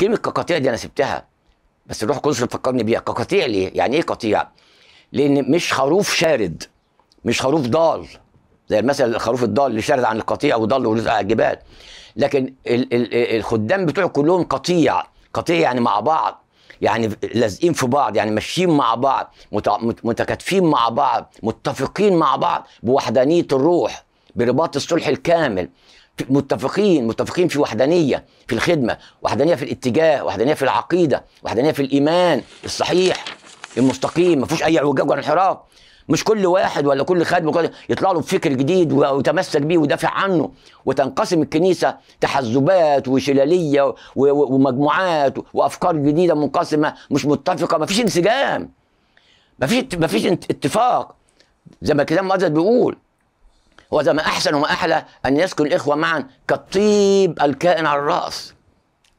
كلمه كقطيع دي انا سبتها بس الروح القدس فكرني بيها قطيع ليه يعني ايه قطيع لان مش خروف شارد مش خروف ضال زي مثلا الخروف الضال اللي شارد عن القطيع وضل ورزق على الجبال لكن ال ال الخدام بتوعه كلهم قطيع قطيع يعني مع بعض يعني لازقين في بعض يعني ماشيين مع بعض متكاتفين مع بعض متفقين مع بعض بوحدانيه الروح برباط الصلح الكامل متفقين متفقين في وحدانية في الخدمة وحدانية في الاتجاه وحدانية في العقيدة وحدانية في الإيمان الصحيح المستقيم مفيش أي اعوجاج ولا انحراف مش كل واحد ولا كل خادم يطلع له بفكر جديد ويتمسك بيه ويدافع عنه وتنقسم الكنيسه تحزبات وشلاليه ومجموعات وافكار جديده منقسمه مش متفقه مفيش انسجام مفيش مفيش اتفاق زي ما الكلام المقدس بيقول وهذا ما أحسن وما أحلى أن يسكن الإخوة معا كالطيب الكائن على الرأس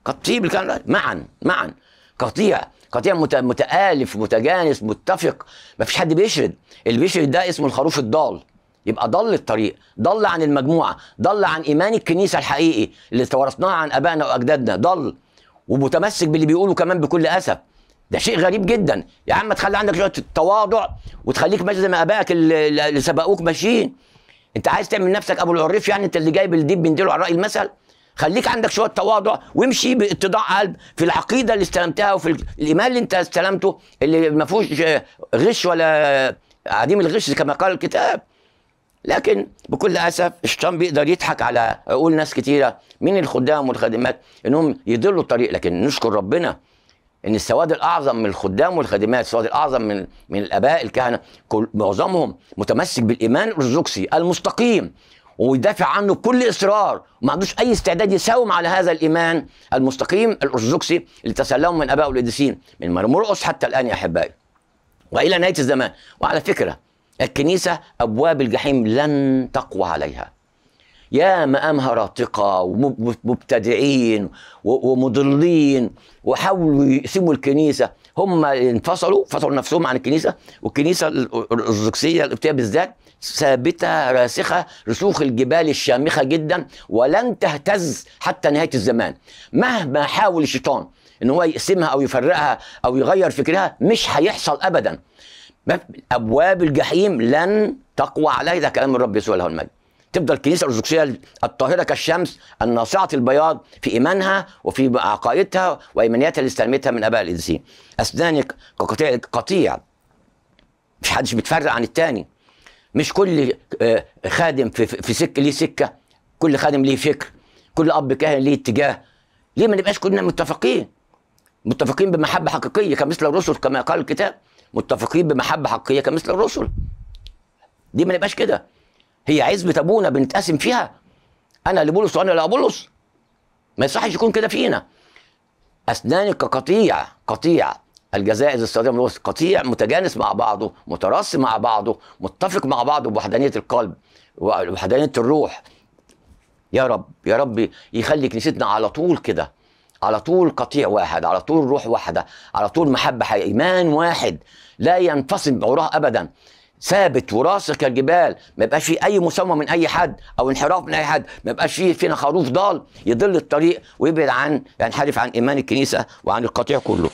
كالطيب الكائن على الرأس معا معا قطيع قطيع متآلف متجانس متفق ما فيش حد بيشرد اللي بيشرد ده اسمه الخروف الضال يبقى ضل الطريق ضل عن المجموعة ضل عن إيمان الكنيسة الحقيقي اللي توارثناه عن أبائنا وأجدادنا ضل ومتمسك باللي بيقوله كمان بكل أسف ده شيء غريب جدا يا عم تخلي عندك شويه تواضع وتخليك ماشي زي ما ابائك اللي سبقوك ماشيين انت عايز تعمل نفسك ابو العريف يعني انت اللي جايب الديب بنديله على راي المثل خليك عندك شويه تواضع وامشي باتضاع قلب في العقيده اللي استلمتها وفي الايمان اللي انت استلمته اللي ما فيهوش غش ولا عديم الغش كما قال الكتاب لكن بكل اسف الشيطان بيقدر يضحك على عقول ناس كتيره من الخدام والخادمات انهم يضلوا الطريق لكن نشكر ربنا ان السواد الاعظم من الخدام والخادمات السواد الاعظم من من الاباء الكهنه كل معظمهم متمسك بالايمان الارثوذكسي المستقيم ويدافع عنه بكل اصرار وما عندوش اي استعداد يساوم على هذا الايمان المستقيم الارثوذكسي اللي تسلمه من ابائه القديسين من مرقس حتى الان يا احبائي والى نهايه الزمان وعلى فكره الكنيسه ابواب الجحيم لن تقوى عليها يا ما أمها ومبتدعين ومضلين وحاولوا يقسموا الكنيسة هم انفصلوا فصلوا نفسهم عن الكنيسة والكنيسة الأرثوذكسية القبطية بالذات ثابتة راسخة رسوخ الجبال الشامخة جدا ولن تهتز حتى نهاية الزمان مهما حاول الشيطان ان هو يقسمها او يفرقها او يغير فكرها مش هيحصل ابدا ابواب الجحيم لن تقوى عليه ده كلام الرب يسوع له المجد تفضل الكنيسه الارثوذكسيه الطاهره كالشمس الناصعه البياض في ايمانها وفي عقائدها وايمانياتها اللي استلمتها من ابائها القديسين اسنانك قطيع قطيع مش حدش بيتفرق عن التاني مش كل آه، خادم في في سكه ليه سكه كل خادم ليه فكر كل اب كاهن ليه اتجاه ليه ما نبقاش كلنا متفقين متفقين بمحبه حقيقيه كمثل الرسل كما قال الكتاب متفقين بمحبه حقيقيه كمثل الرسل دي ما نبقاش كده هي عزبة أبونا بنتقسم فيها أنا لبولس وأنا لأبولس ما يصحش يكون كده فينا أسنانك كقطيع قطيع الجزائز الصادمة من الوسط قطيع متجانس مع بعضه متراصم مع بعضه متفق مع بعضه بوحدانيه القلب ووحدانيه الروح يا رب يا رب يخلي كنيستنا على طول كده على طول قطيع واحد على طول روح واحده على طول محبه ايمان واحد لا ينفصل عراه ابدا ثابت وراسخ كالجبال ما يبقاش فيه اي مساومه من اي حد او انحراف من اي حد ما يبقاش فيه فينا خروف ضال يضل الطريق ويبعد عن يعني ينحرف عن ايمان الكنيسه وعن القطيع كله